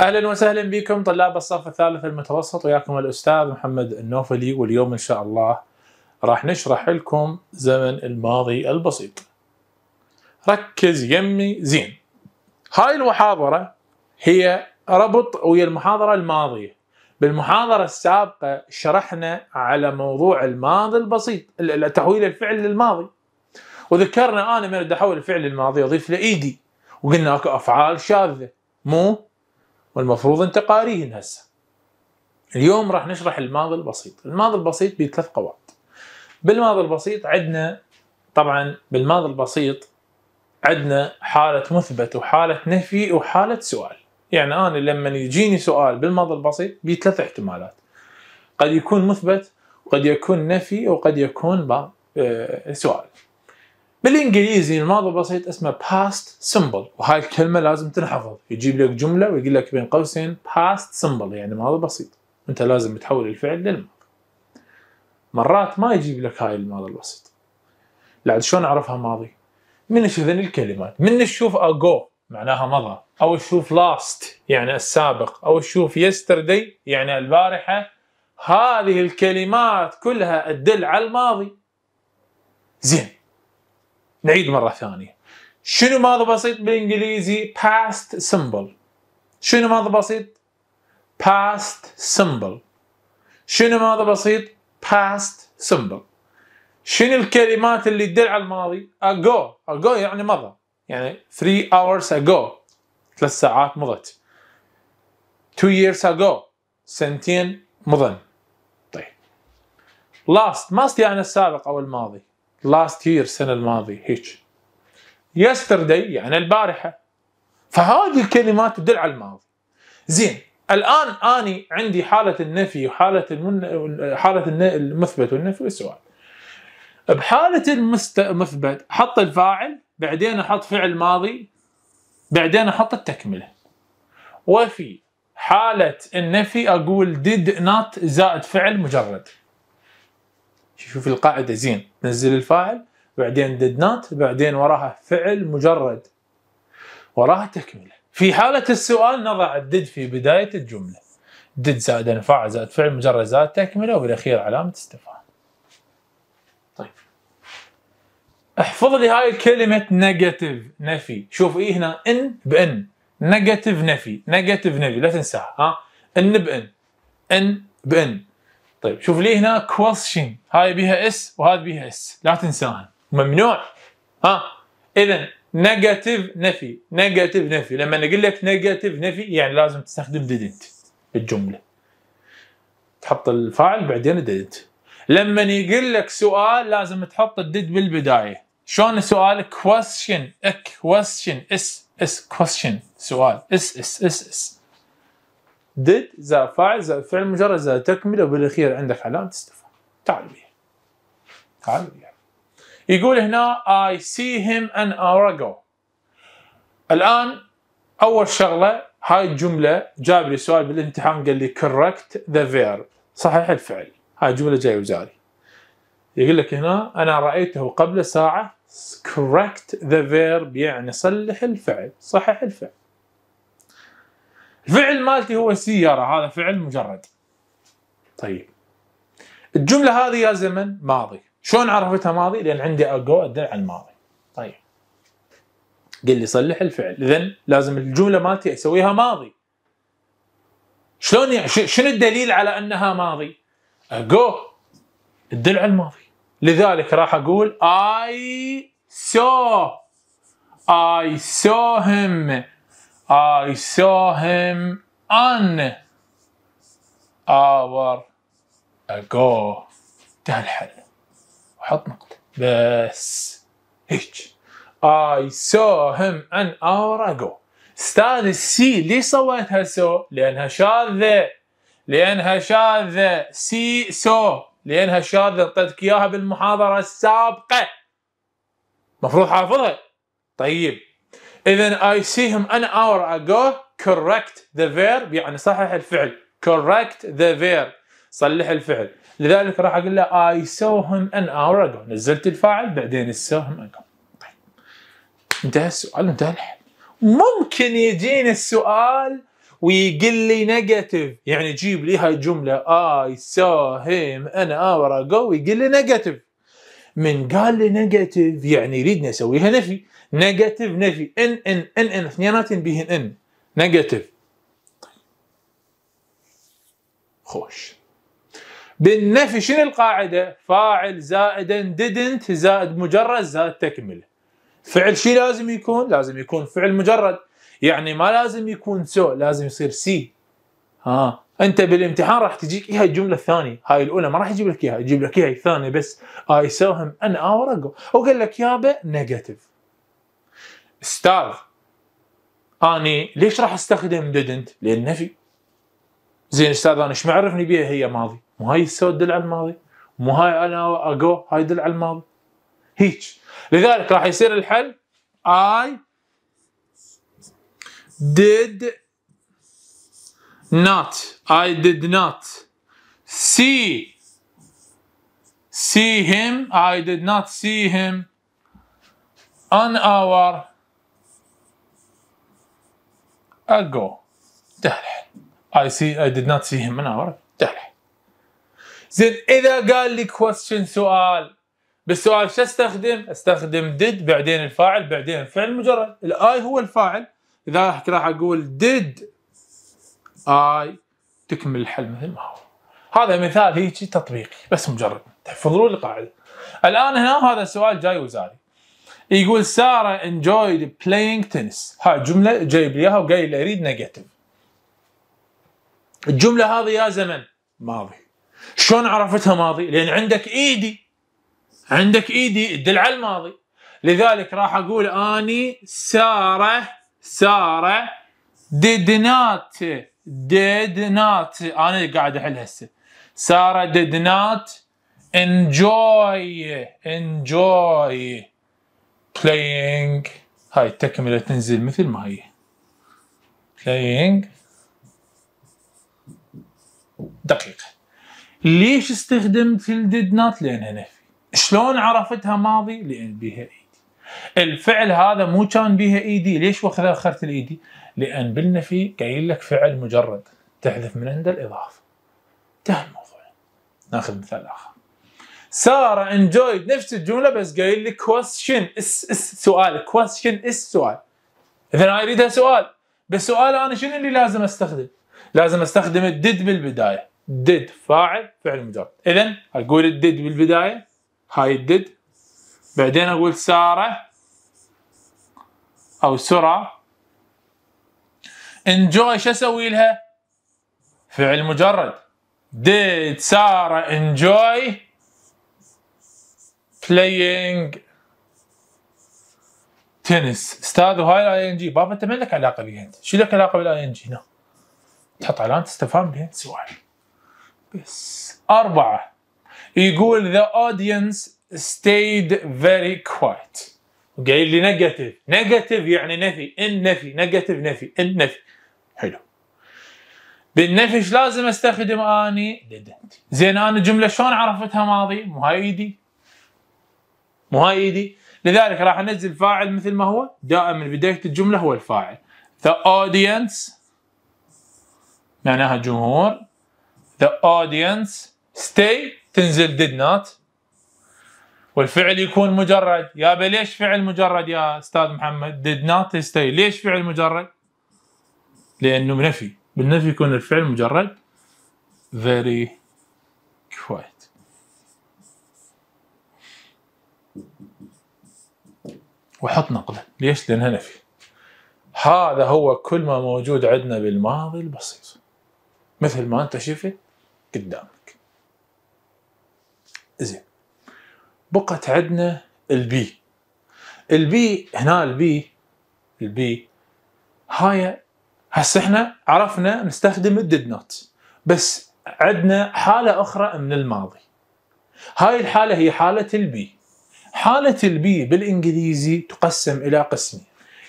اهلا وسهلا بكم طلاب الصف الثالث المتوسط وياكم الاستاذ محمد النوفلي واليوم ان شاء الله راح نشرح لكم زمن الماضي البسيط. ركز يمي زين. هاي المحاضره هي ربط ويا المحاضره الماضيه. بالمحاضره السابقه شرحنا على موضوع الماضي البسيط تحويل الفعل للماضي. وذكرنا انا من احول الفعل للماضي اضيف له ايدي وقلنا اكو افعال شاذه مو والمفروض انت قاريهن هسه اليوم راح نشرح الماضي البسيط الماضي البسيط بثلاث قواعد بالماضي البسيط عندنا طبعا بالماضي البسيط عندنا حالة مثبت وحالة نفي وحالة سؤال يعني أنا لما يجيني سؤال بالماضي البسيط بثلاث احتمالات قد يكون مثبت وقد يكون نفي وقد يكون آه، سؤال بالانجليزي الماضي البسيط اسمه past simple وهاي الكلمه لازم تنحفظ يجيب لك جمله ويقول لك بين قوسين past simple يعني ماضي بسيط انت لازم تحول الفعل للماضي مرات ما يجيب لك هاي الماضي البسيط لعد شلون اعرفها ماضي من تشوفين الكلمات من تشوف ago معناها مضى او تشوف last يعني السابق او تشوف yesterday يعني البارحه هذه الكلمات كلها تدل على الماضي زين نعيد مره ثانيه شنو ماضي بسيط بالانجليزي past simple شنو ماضي بسيط past simple شنو ماضي بسيط past simple شنو الكلمات اللي تدل على الماضي ago ago يعني مضى يعني 3 hours ago ثلاث ساعات مضت 2 years ago سنتين مضن طيب last must يعني السابق او الماضي لاست يير السنه الماضيه هيك يسترداي يعني البارحه فهذه الكلمات تدل على الماضي زين الان اني عندي حاله النفي وحاله المن... حاله المثبت والنفي والسؤال بحاله المثبت حط الفاعل بعدين احط فعل ماضي بعدين احط التكمله وفي حاله النفي اقول did not زائد فعل مجرد شوف القاعده زين نزل الفاعل بعدين did not بعدين وراها فعل مجرد وراها تكمله في حاله السؤال نضع الدد في بدايه الجمله دد زائد فاعل زائد فعل مجرد زائد تكمله وبالاخير علامه استفهام طيب احفظ لي هاي الكلمه نيجاتيف نفي شوف ايه هنا ان بان نيجاتيف نفي نيجاتيف نفي لا تنساها ها ان بان ان بان طيب شوف لي هنا كويشن هاي بيها اس وهذه بيها اس لا تنساها ممنوع ها اذا نيجاتيف نفي نيجاتيف نفي لما نقول لك نيجاتيف نفي يعني لازم تستخدم ديدنت بالجمله تحط الفاعل بعدين ديدنت لما يقول لك سؤال لازم تحط الديد بالبدايه شلون السؤال question a question اس اس question سؤال اس اس اس اس did زائد فاعل زائد فعل مجرد زائد تكمله وبالاخير عندك علامه استفهام تعال بيها تعال بيها يقول هنا I see him an hour ago الان اول شغله هاي الجمله جاب لي سؤال بالامتحان قال لي correct the verb صحيح الفعل هاي الجمله جايه وزاري يقول لك هنا انا رايته قبل ساعه correct the verb يعني صلح الفعل صحح الفعل الفعل مالتي هو سيارة هذا فعل مجرد طيب الجملة هذه يا زمن ماضي شلون عرفتها ماضي لأن عندي أجو أدل على الماضي طيب قال لي صلح الفعل إذا لازم الجملة مالتي أسويها ماضي شلون يعني شنو الدليل على أنها ماضي أجو الدلع على الماضي لذلك راح أقول I saw I saw him I saw him an hour ago انتهى الحل وحط نقطة بس هيك I saw him an hour ago استاذ السي ليش سويتها سو؟ لأنها شاذة لأنها شاذة سي سو لأنها شاذة أعطيتك إياها بالمحاضرة السابقة المفروض حافظها طيب اذا I see him an hour ago correct the verb يعني صحح الفعل correct the verb صلح الفعل لذلك راح اقول له I saw him an hour ago نزلت الفاعل بعدين saw him ago طيب. انتهى السؤال انتهى الحل ممكن يجيني السؤال ويقول لي نيجاتيف يعني جيب لي هاي الجمله I saw him an hour ago ويقول لي نيجاتيف من قال لي نيجاتيف يعني يريدني اسويها نفي نيجاتيف نفي ان ان ان ان اثنيناتهم بهن ان نيجاتيف خوش بالنفي شنو القاعده؟ فاعل زائدا didn't زائد مجرد زائد تكمله فعل شي لازم يكون؟ لازم يكون فعل مجرد يعني ما لازم يكون سو لازم يصير سي ها انت بالامتحان راح تجيك اياها الجمله الثانيه هاي الاولى ما راح يجيب لك اياها يجيب لك اياها الثانيه بس اي سو هم ان اور وقال لك يابا نيجاتيف استاذ اني ليش راح استخدم didn't؟ لان نفي زين استاذ انا ايش معرفني بيها هي ماضي؟ مو هاي السود تدل على الماضي مو هاي انا اجو هاي تدل على الماضي هيك لذلك راح يصير الحل I did not I did not سي see him I did not see him on our I'll go. دحلح. I see I did not see him من hour. دحلح. زين إذا قال لي question سؤال بالسؤال شو استخدم؟ استخدم did بعدين الفاعل بعدين الفعل المجرد. الآي هو الفاعل. إذا راح أقول did I تكمل الحل مثل ما هو. هذا مثال هيجي تطبيقي بس مجرد تحفظون القاعدة. الآن هنا هذا السؤال جاي وزاري. يقول ساره enjoyed playing تنس هاي جمله جايب لي اياها وقايل اريد نيجاتيف الجمله هذه يا زمن ماضي شلون عرفتها ماضي لان عندك ايدي عندك ايدي تدل على الماضي لذلك راح اقول اني ساره ساره did not did not انا قاعد احل هسه ساره did not enjoy enjoy playing هاي التكملة تنزل مثل ما هي playing دقيقة ليش استخدمت ال did not لأنها نفي شلون عرفتها ماضي لأن بيها ايدي الفعل هذا مو كان بيها ايدي ليش واخذها اخرت الايدي لأن بالنفي قايل لك فعل مجرد تحذف من عند الإضافة انتهى الموضوع ناخذ مثال آخر ساره انجويد نفس الجمله بس قايل لي كويشن اس اس سؤال كويشن اس سؤال اذا انا اريدها سؤال بس سؤال انا شنو اللي لازم استخدم؟ لازم استخدم الديد بالبدايه ديد فاعل فعل مجرد اذا اقول الديد بالبدايه هاي الديد بعدين اقول ساره او سرعه انجوي شو اسوي لها؟ فعل مجرد did Sarah enjoy playing تنس استاذ وهاي الاي ان جي بابا انت ما لك علاقه بيها انت شو لك علاقه بالاي ان جي هنا تحط علامه استفهام بين سؤال بس اربعه يقول the audience stayed very quiet وقايل لي نيجاتيف نيجاتيف يعني نفي ان نفي نيجاتيف نفي ان نفي حلو بالنفي لازم استخدم اني didn't زين انا جمله شلون عرفتها ماضي؟ مو هاي ايدي مو هاي ايدي لذلك راح انزل فاعل مثل ما هو دائما بدايه الجمله هو الفاعل the audience معناها جمهور the audience stay تنزل did not والفعل يكون مجرد يا ليش فعل مجرد يا استاذ محمد did not stay ليش فعل مجرد لانه منفي بالنفي يكون الفعل مجرد very وحط نقله ليش لانها نفي هذا هو كل ما موجود عندنا بالماضي البسيط مثل ما انت شفت قدامك زين بقت عندنا البي البي هنا البي البي هاي هسه احنا عرفنا نستخدم الديد نوت بس عندنا حاله اخرى من الماضي هاي الحاله هي حاله البي حالة البي بالإنجليزي تقسم إلى قسمين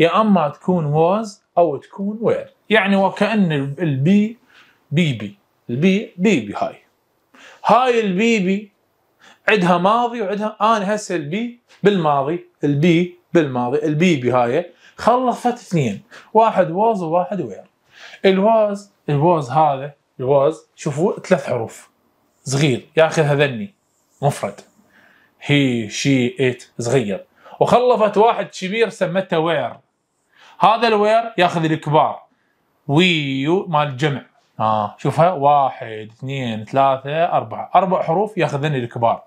يا أما تكون was أو تكون where يعني وكأن البي بيبي البي بيبي هاي هاي البيبي عندها ماضي وعندها أنا هسه البي بالماضي البي بالماضي البيبي هاي خلصت اثنين واحد was وواحد where الواز الواز هذا الواز شوفوا ثلاث حروف صغير ياخذ هذني مفرد هي شي ات صغير وخلفت واحد كبير سمته وير هذا الوير ياخذ الكبار وي يو مال الجمع اه شوفها واحد اثنين ثلاثة أربعة أربع حروف ياخذن الكبار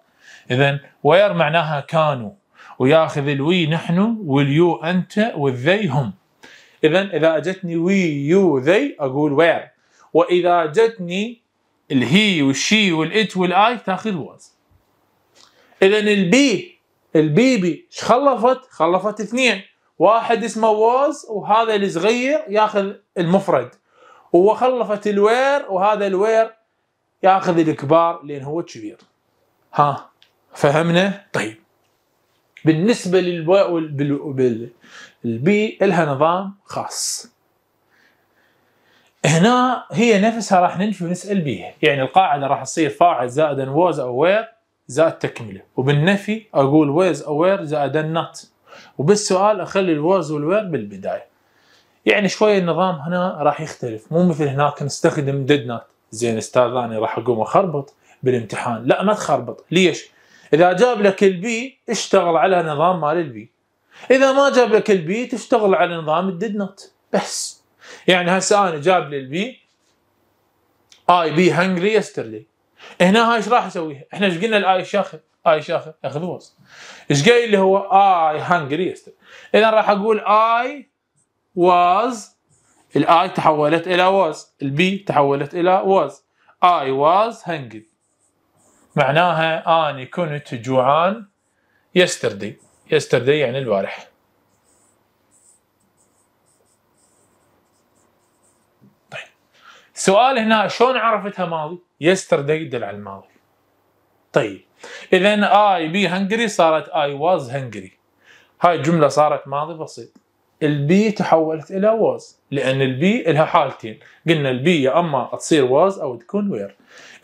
إذا وير معناها كانوا وياخذ الوي نحن واليو أنت والذي هم إذا إذا أجتني وي يو ذي أقول وير وإذا أجتني الهي والشي والإت والآي تاخذ واز اذا البي البيبي ايش خلفت؟ خلفت اثنين واحد اسمه ووز وهذا الصغير ياخذ المفرد وخلفت الوير وهذا الوير ياخذ الكبار لان هو كبير ها فهمنا طيب بالنسبه للباء البي لها نظام خاص هنا هي نفسها راح ننفي ونسال بيها يعني القاعده راح تصير فاعل زائد ووز او وير زائد تكمله وبالنفي اقول ويز اوير زائد النات وبالسؤال اخلي الويز والوير بالبدايه يعني شويه النظام هنا راح يختلف مو مثل هناك نستخدم ديد نات زين استاذ انا راح اقوم اخربط بالامتحان لا ما تخربط ليش اذا جاب لك البي اشتغل على نظام مال البي اذا ما جاب لك البي تشتغل على نظام الديد نوت بس يعني هسه انا جاب لي البي اي بي هنجري يسترلي هنا هاي ايش راح اسويها؟ احنا ايش قلنا الاي الشاخه؟ اي شاخه اخذ وسط ايش قايل اللي هو اي هنجري اذا راح اقول اي واز الاي تحولت الى واز البي تحولت الى واز اي واز هنجري معناها اني كنت جوعان يستردي يستردي يعني البارح طيب السؤال هنا شلون عرفتها ماضي؟ يسترداي يدل على الماضي طيب اذا اي بي هنجري صارت اي واز هنجري هاي الجمله صارت ماضي بسيط البي تحولت الى واز لان البي لها حالتين قلنا البي يا اما تصير واز او تكون وير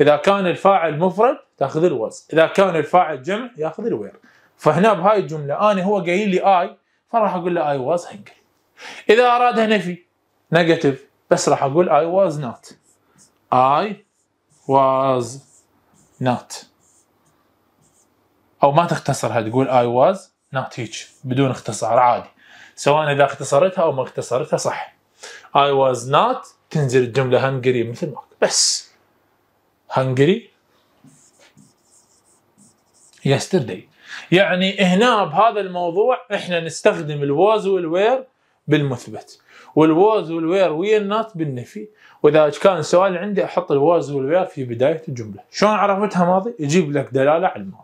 اذا كان الفاعل مفرد تاخذ الواز اذا كان الفاعل جمع ياخذ الوير فهنا بهاي الجمله انا هو قايل لي اي فراح اقول له اي واز هنجري اذا ارادها نفي نيجاتيف بس راح اقول اي واز نوت اي was not او ما تختصرها تقول I was not teach بدون اختصار عادي سواء اذا اختصرتها او ما اختصرتها صح I was not تنزل الجمله هنجري مثل ما بس هنجري yesterday يعني هنا بهذا الموضوع احنا نستخدم الواز والوير بالمثبت والوز والوير ويا النات بالنفي واذا كان السؤال عندي احط الوز والوير في بدايه الجمله شلون عرفتها ماضي يجيب لك دلاله على الماضي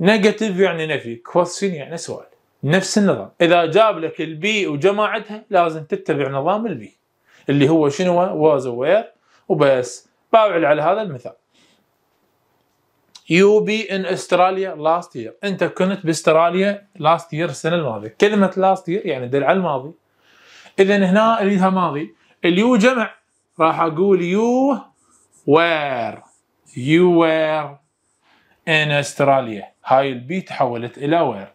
نيجاتيف يعني نفي كويستشن يعني سؤال نفس النظام اذا جاب لك البي وجماعتها لازم تتبع نظام البي اللي هو شنو واز وير وبس باوعل على هذا المثال يو بي ان استراليا لاست يير انت كنت باستراليا لاست يير السنه الماضيه كلمه لاست يير يعني تدل على الماضي اذا هنا اريدها ماضي اليو جمع راح اقول يو وير يو وير ان استراليا هاي البي تحولت الى وير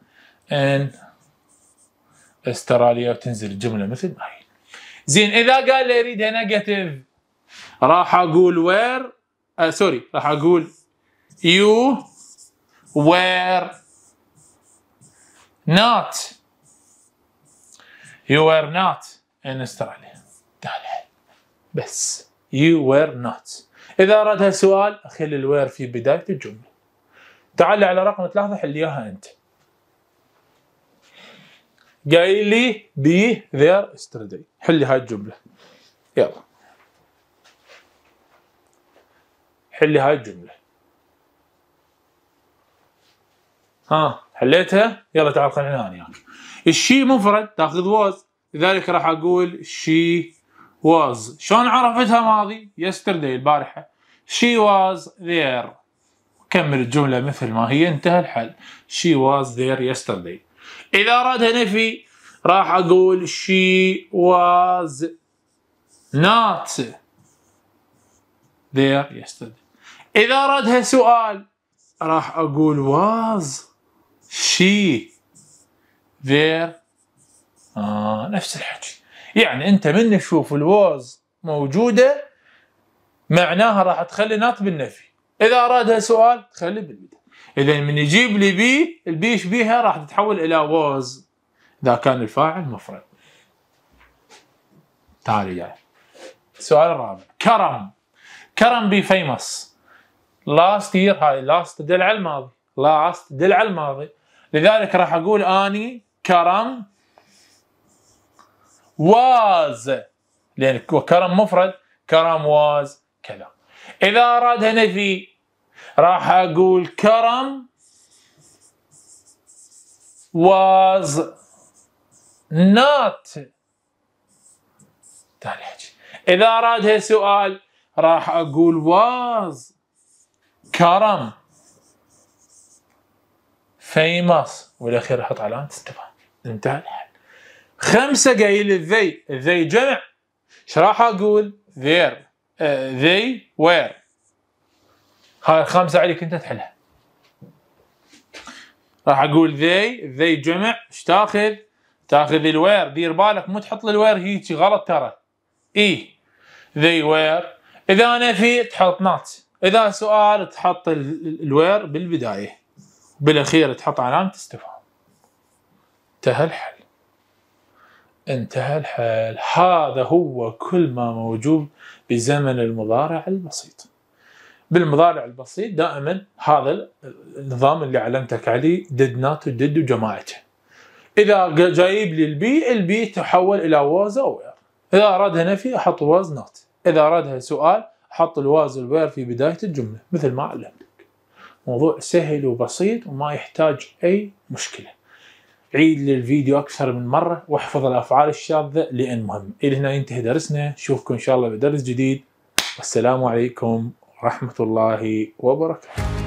ان استراليا وتنزل الجمله مثل ما هي زين اذا قال لي اريدها نيجاتيف راح اقول وير سوري آه، راح اقول you were not you were not in Australia تعال بس you were not إذا أردها سؤال خلي الوير في بداية الجملة تعال على رقم ثلاثة حل إياها أنت قايل لي بي ذير استردي حلي هاي الجملة يلا حلي هاي الجمله ها حليتها يلا تعال خلينا انا وياك الشي مفرد تاخذ واز لذلك راح اقول شي واز شلون عرفتها ماضي يسترداي البارحه شي واز ذير كمل الجمله مثل ما هي انتهى الحل شي واز ذير يسترداي اذا ارادها نفي راح اقول شي واز نات ذير يسترداي إذا ارادها سؤال راح أقول was شي ذير آه نفس الحكي يعني انت من تشوف الوز موجوده معناها راح تخلي نات بالنفي اذا ارادها سؤال تخلي بالنفي اذا من يجيب لي بي البي بيها راح تتحول الى وز اذا كان الفاعل مفرد تعالي جاي السؤال الرابع كرم كرم بي فيمس لاست يير هاي لاست تدل على الماضي لاست تدل على الماضي لذلك راح اقول اني كرم واز لان كرم مفرد كرم واز كذا اذا ارادها نفي راح اقول كرم was not تعالي حجي. اذا ارادها سؤال راح اقول was كرم فيماس والاخير احط علامه استفهام انتهى الحل خمسه قايل ذي ذي جمع ايش راح اقول؟ ذير ذي وير هاي الخمسة عليك انت تحلها راح اقول ذي ذي جمع ايش تاخذ؟ تاخذ الوير دير بالك مو تحط الوير هيك غلط ترى اي ذي وير اذا نفي تحط نات اذا سؤال تحط الوير بالبدايه بالاخير تحط علامه استفهام انتهى الحل انتهى الحل هذا هو كل ما موجود بزمن المضارع البسيط بالمضارع البسيط دائما هذا النظام اللي علمتك عليه ديد نات ديد وجماعته اذا جايب لي البي البي تحول الى واز او وير اذا ارادها نفي احط واز نات اذا ارادها سؤال احط الواز والوير في بدايه الجمله مثل ما علمت موضوع سهل وبسيط وما يحتاج أي مشكلة عيد للفيديو أكثر من مرة واحفظ الأفعال الشاذة لأن مهم إلى هنا ينتهي درسنا نشوفكم إن شاء الله بدرس جديد والسلام عليكم ورحمة الله وبركاته